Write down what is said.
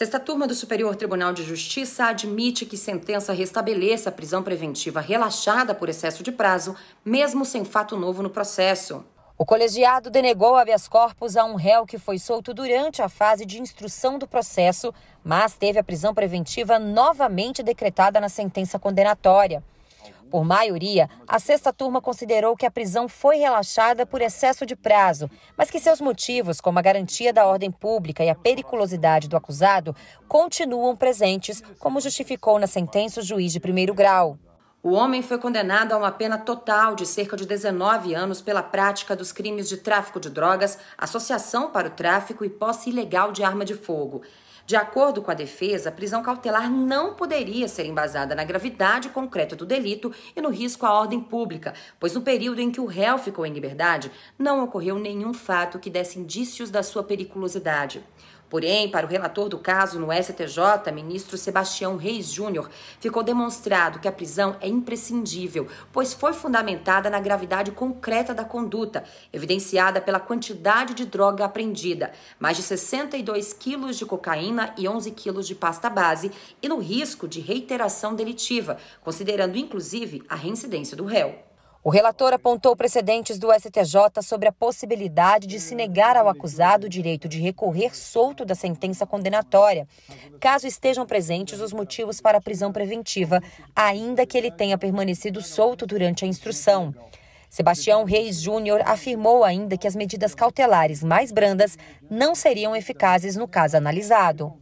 Sexta turma do Superior Tribunal de Justiça admite que sentença restabeleça a prisão preventiva relaxada por excesso de prazo, mesmo sem fato novo no processo. O colegiado denegou habeas corpus a um réu que foi solto durante a fase de instrução do processo, mas teve a prisão preventiva novamente decretada na sentença condenatória. Por maioria, a sexta turma considerou que a prisão foi relaxada por excesso de prazo, mas que seus motivos, como a garantia da ordem pública e a periculosidade do acusado, continuam presentes, como justificou na sentença o juiz de primeiro grau. O homem foi condenado a uma pena total de cerca de 19 anos pela prática dos crimes de tráfico de drogas, associação para o tráfico e posse ilegal de arma de fogo. De acordo com a defesa, a prisão cautelar não poderia ser embasada na gravidade concreta do delito e no risco à ordem pública, pois no período em que o réu ficou em liberdade, não ocorreu nenhum fato que desse indícios da sua periculosidade. Porém, para o relator do caso no STJ, ministro Sebastião Reis Júnior, ficou demonstrado que a prisão é imprescindível, pois foi fundamentada na gravidade concreta da conduta, evidenciada pela quantidade de droga apreendida, mais de 62 quilos de cocaína e 11 quilos de pasta base, e no risco de reiteração delitiva, considerando inclusive a reincidência do réu. O relator apontou precedentes do STJ sobre a possibilidade de se negar ao acusado o direito de recorrer solto da sentença condenatória, caso estejam presentes os motivos para a prisão preventiva, ainda que ele tenha permanecido solto durante a instrução. Sebastião Reis Júnior afirmou ainda que as medidas cautelares mais brandas não seriam eficazes no caso analisado.